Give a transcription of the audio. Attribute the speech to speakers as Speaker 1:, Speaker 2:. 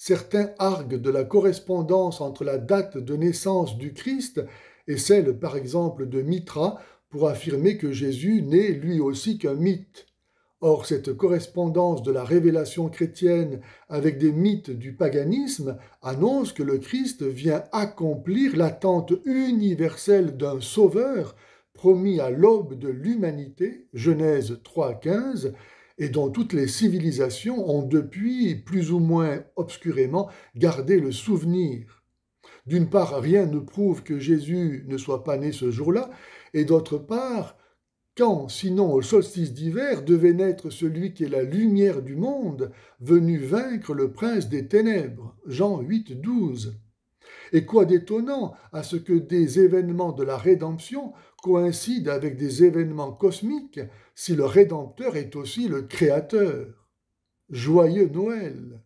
Speaker 1: Certains arguent de la correspondance entre la date de naissance du Christ et celle, par exemple, de Mitra pour affirmer que Jésus n'est lui aussi qu'un mythe. Or, cette correspondance de la révélation chrétienne avec des mythes du paganisme annonce que le Christ vient accomplir l'attente universelle d'un sauveur promis à l'aube de l'humanité, Genèse 3.15, et dont toutes les civilisations ont depuis, plus ou moins obscurément, gardé le souvenir. D'une part, rien ne prouve que Jésus ne soit pas né ce jour-là, et d'autre part, quand, sinon au solstice d'hiver, devait naître celui qui est la lumière du monde, venu vaincre le prince des ténèbres Jean 8, 12. Et quoi d'étonnant à ce que des événements de la rédemption coïncident avec des événements cosmiques si le Rédempteur est aussi le Créateur. Joyeux Noël